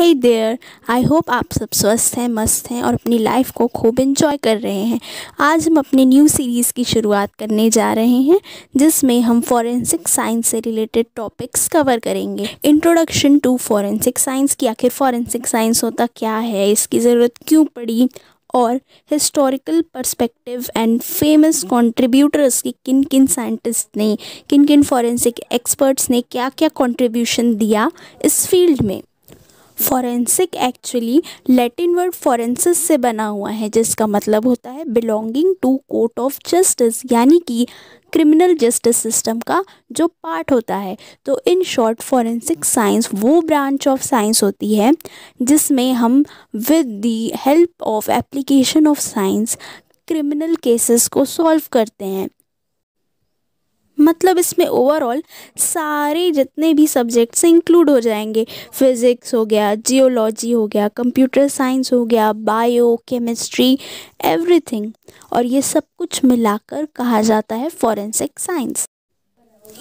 hey there I hope आप सब स्वस्थ हैं मस्त हैं और अपनी लाइफ को खूब इन्जॉय कर रहे हैं आज हम अपनी न्यू सीरीज़ की शुरुआत करने जा रहे हैं जिसमें हम फॉरेंसिक साइंस से रिलेटेड टॉपिक्स कवर करेंगे इंट्रोडक्शन टू फॉरेंसिक साइंस की आखिर फॉरेंसिक साइंस होता क्या है इसकी ज़रूरत क्यों पड़ी और historical perspective and famous contributors की किन किन साइंटिस्ट ने किन किन फॉरेंसिक एक्सपर्ट्स ने क्या क्या कंट्रीब्यूशन दिया इस फील्ड में forensic actually Latin word forensis से बना हुआ है जिसका मतलब होता है belonging to court of justice यानी कि क्रिमिनल जस्टिस सिस्टम का जो पार्ट होता है तो इन शॉर्ट फॉरेंसिक साइंस वो ब्रांच ऑफ साइंस होती है जिसमें हम with the help of application of science criminal cases को सॉल्व करते हैं मतलब इसमें ओवरऑल सारे जितने भी सब्जेक्ट्स इंक्लूड हो जाएंगे फिज़िक्स हो गया जियोलॉजी हो गया कंप्यूटर साइंस हो गया बायो केमिस्ट्री एवरीथिंग और ये सब कुछ मिलाकर कहा जाता है फॉरेंसिक साइंस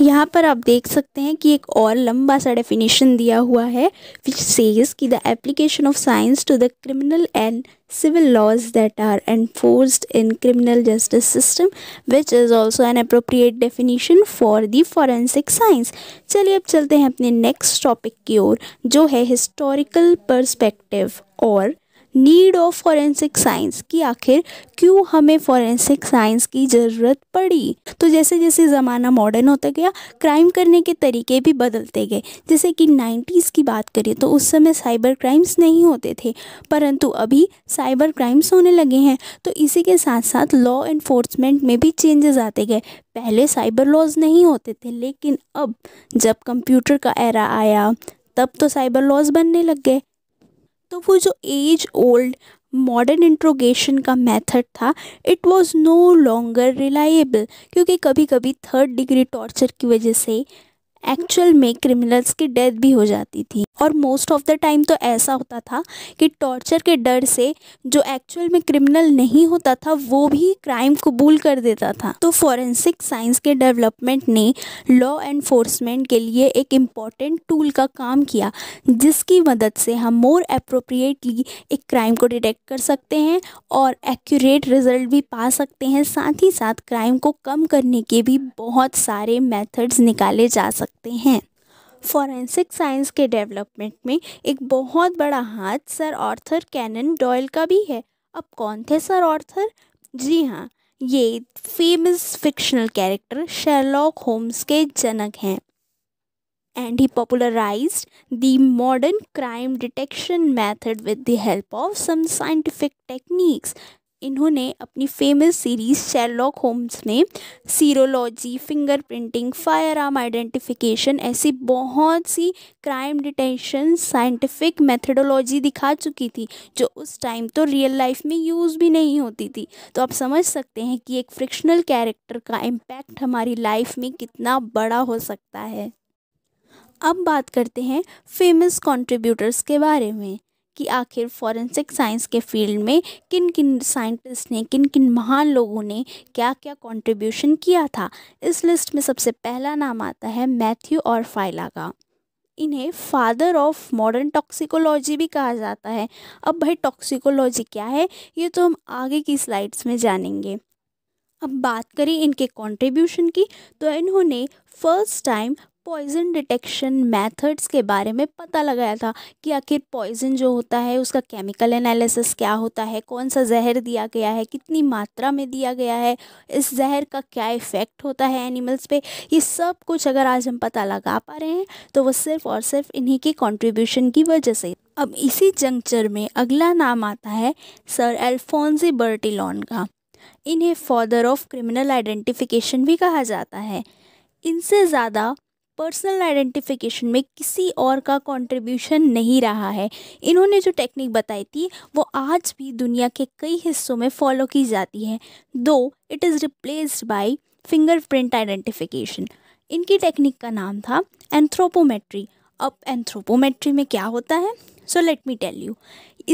यहाँ पर आप देख सकते हैं कि एक और लंबा सा डेफिनेशन दिया हुआ है विच सेज कि the application of science to the criminal and civil laws that are enforce in criminal justice system which is also an appropriate definition for the forensic science चलिए अब चलते हैं अपने नेक्स्ट टॉपिक की ओर जो है हिस्टोरिकल परस्पेक्टिव और नीड ऑफ फॉरेंसिक साइंस कि आखिर क्यों हमें फॉरेंसिक साइंस की ज़रूरत पड़ी तो जैसे जैसे ज़माना मॉडर्न होता गया क्राइम करने के तरीके भी बदलते गए जैसे कि नाइन्टीज़ की बात करें तो उस समय साइबर क्राइम्स नहीं होते थे परंतु अभी साइबर क्राइम्स होने लगे हैं तो इसी के साथ साथ लॉ इन्फोर्समेंट में भी चेंजेस आते गए पहले साइबर लॉज नहीं होते थे लेकिन अब जब कंप्यूटर का एरा आया तब तो साइबर लॉज बनने लग गए तो वो जो एज ओल्ड मॉडर्न इंट्रोगेशन का मेथड था it was no longer reliable क्योंकि कभी कभी थर्ड डिग्री टॉर्चर की वजह से एक्चुअल में क्रिमिनल्स की डेथ भी हो जाती थी और मोस्ट ऑफ द टाइम तो ऐसा होता था कि टॉर्चर के डर से जो एक्चुअल में क्रिमिनल नहीं होता था वो भी क्राइम कबूल कर देता था तो फॉरेंसिक साइंस के डेवलपमेंट ने लॉ एनफोर्समेंट के लिए एक इम्पॉर्टेंट टूल का काम किया जिसकी मदद से हम मोर अप्रोप्रिएटली एक क्राइम को डिटेक्ट कर सकते हैं और एक्यूरेट रिजल्ट भी पा सकते हैं साथ ही साथ क्राइम को कम करने के भी बहुत सारे मैथड्स निकाले जा सकते हैं सकते हैं फॉरेंसिक साइंस के डेवलपमेंट में एक बहुत बड़ा हाथ सर ऑर्थर कैनन डॉयल का भी है अब कौन थे सर ऑर्थर जी हाँ ये famous fictional character Sherlock Holmes के जनक हैं and he popularize the modern crime detection method with the help of some scientific techniques इन्होंने अपनी फेमस सीरीज शेरलॉक होम्स में serology fingerprinting firearm identification ऐसी बहुत सी क्राइम डिटेंशन साइंटिफिक मेथडोलॉजी दिखा चुकी थी जो उस टाइम तो रियल लाइफ में यूज़ भी नहीं होती थी तो आप समझ सकते हैं कि एक फ्रिक्शनल कैरेक्टर का इम्पैक्ट हमारी लाइफ में कितना बड़ा हो सकता है अब बात करते हैं फेमस कंट्रीब्यूटर्स के बारे में कि आखिर फॉरेंसिक साइंस के फील्ड में किन किन साइंटिस्ट ने किन किन महान लोगों ने क्या क्या कंट्रीब्यूशन किया था इस लिस्ट में सबसे पहला नाम आता है मैथ्यू और फाइला का इन्हें फादर ऑफ मॉडर्न टॉक्सिकोलॉजी भी कहा जाता है अब भाई टॉक्सिकोलॉजी क्या है ये तो हम आगे की स्लाइड्स में जानेंगे अब बात करें इनके कंट्रीब्यूशन की तो इन्होंने first time poison detection methods के बारे में पता लगाया था कि आखिर पॉइज़न जो होता है उसका केमिकल एनालिसिस क्या होता है कौन सा जहर दिया गया है कितनी मात्रा में दिया गया है इस जहर का क्या इफ़ेक्ट होता है एनिमल्स पे ये सब कुछ अगर आज हम पता लगा पा रहे हैं तो वो सिर्फ और सिर्फ इन्हीं के कॉन्ट्रीब्यूशन की वजह से अब इसी जंक्चर में अगला नाम आता है सर एल्फोंजी बर्टिलॉन का इन्हें फादर ऑफ क्रिमिनल आइडेंटिफिकेशन भी कहा जाता है इनसे ज़्यादा पर्सनल आइडेंटिफिकेशन में किसी और का कंट्रीब्यूशन नहीं रहा है इन्होंने जो टेक्निक बताई थी वो आज भी दुनिया के कई हिस्सों में फॉलो की जाती है though it is replaced by fingerprint identification इनकी टेक्निक का नाम था एंथ्रोपोमेट्री अब एंथ्रोपोमेट्री में क्या होता है so let me tell you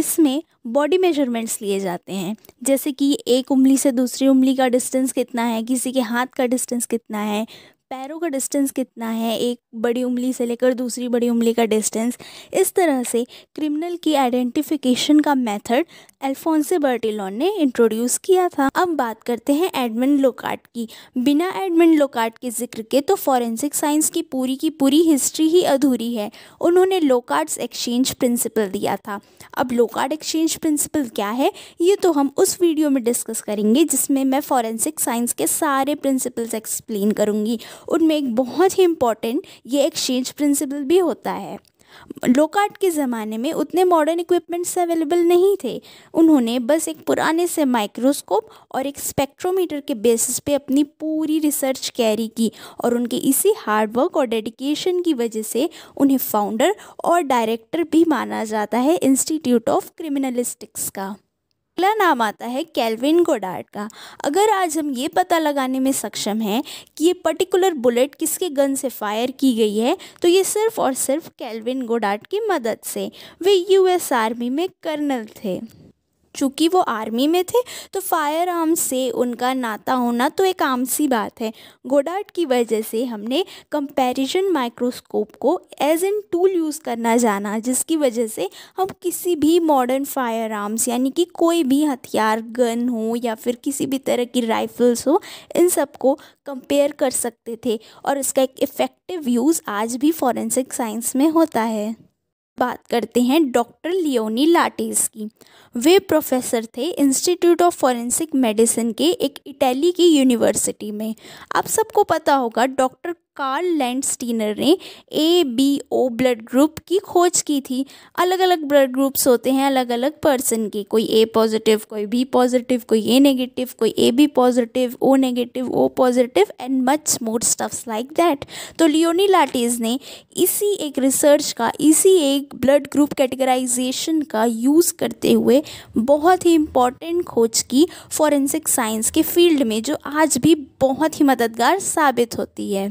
इसमें बॉडी मेजरमेंट्स लिए जाते हैं जैसे कि एक उंगली से दूसरी उंगली का डिस्टेंस कितना है किसी के हाथ का डिस्टेंस कितना है पैरों का डिस्टेंस कितना है एक बड़ी उंगली से लेकर दूसरी बड़ी उंगली का डिस्टेंस इस तरह से क्रिमिनल की आइडेंटिफिकेशन का मेथड अल्फोंसे बर्टिलोन ने इंट्रोड्यूस किया था अब बात करते हैं एडमिन लोकार्ट की बिना एडमिन लोकार्ट के जिक्र के तो फॉरेंसिक साइंस की पूरी की पूरी हिस्ट्री ही अधूरी है उन्होंने लोकार्ड्स एक्सचेंज प्रिंसिपल दिया था अब लोकार्ड एक्सचेंज प्रिंसिपल क्या है ये तो हम उस वीडियो में डिस्कस करेंगे जिसमें मैं फॉरेंसिक साइंस के सारे प्रिंसिपल्स एक्सप्लेन करूँगी उनमें एक बहुत ही इम्पॉर्टेंट ये एक्सचेंज प्रिंसिपल भी होता है लोकार्ट के ज़माने में उतने मॉडर्न इक्विपमेंट्स अवेलेबल नहीं थे उन्होंने बस एक पुराने से माइक्रोस्कोप और एक स्पेक्ट्रोमीटर के बेसिस पे अपनी पूरी रिसर्च कैरी की और उनके इसी हार्डवर्क और डेडिकेशन की वजह से उन्हें फाउंडर और डायरेक्टर भी माना जाता है इंस्टीट्यूट ऑफ क्रिमिनलिस्टिक्स का अगला नाम आता है कैलविन गोडार्ड का अगर आज हम ये पता लगाने में सक्षम हैं कि ये पर्टिकुलर बुलेट किसके गन से फायर की गई है तो ये सिर्फ और सिर्फ कैलविन गोडार्ड की मदद से वे यूएस आर्मी में कर्नल थे चूँकि वो आर्मी में थे तो फायर आर्म से उनका नाता होना तो एक आम सी बात है गोडार्ट की वजह से हमने कंपैरिजन माइक्रोस्कोप को एज एन टूल यूज़ करना जाना जिसकी वजह से हम किसी भी मॉडर्न फायर आर्म्स यानी कि कोई भी हथियार गन हो या फिर किसी भी तरह की राइफल्स हो इन सबको कंपेयर कर सकते थे और इसका एक इफ़ेक्टिव यूज़ आज भी फॉरेंसिक साइंस में होता है बात करते हैं डॉक्टर लियोनी लाटेस की वे प्रोफेसर थे इंस्टीट्यूट ऑफ फॉरेंसिक मेडिसिन के एक इटली की यूनिवर्सिटी में आप सबको पता होगा डॉक्टर कार्ल लैंडस्टीनर ने A B O blood group की खोज की थी अलग अलग ब्लड ग्रुप्स होते हैं अलग अलग पर्सन के कोई ए पॉजिटिव कोई बी पॉजिटिव कोई ए नेगेटिव कोई A B positive O negative O positive and much more stuffs like that तो लियोनी लाटिस ने इसी एक रिसर्च का इसी एक ब्लड ग्रुप कैटेगराइजेशन का यूज़ करते हुए बहुत ही इम्पॉर्टेंट खोज की फॉरेंसिक साइंस के फील्ड में जो आज भी बहुत ही मददगार साबित होती है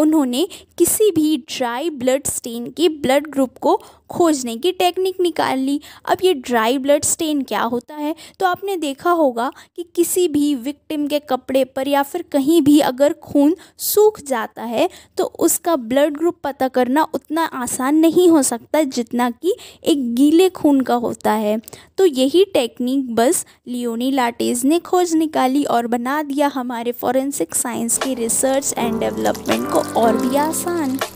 उन्होंने किसी भी ड्राई ब्लड स्टेन के ब्लड ग्रुप को खोजने की टेक्निक निकाल ली अब ये ड्राई ब्लड स्टेन क्या होता है तो आपने देखा होगा कि किसी भी विक्टिम के कपड़े पर या फिर कहीं भी अगर खून सूख जाता है तो उसका ब्लड ग्रुप पता करना उतना आसान नहीं हो सकता जितना कि एक गीले खून का होता है तो यही टेक्निक बस लियोनी लाटेज ने खोज निकाली और बना दिया हमारे फॉरेंसिक साइंस की रिसर्च एंड डेवलपमेंट को और भी आसान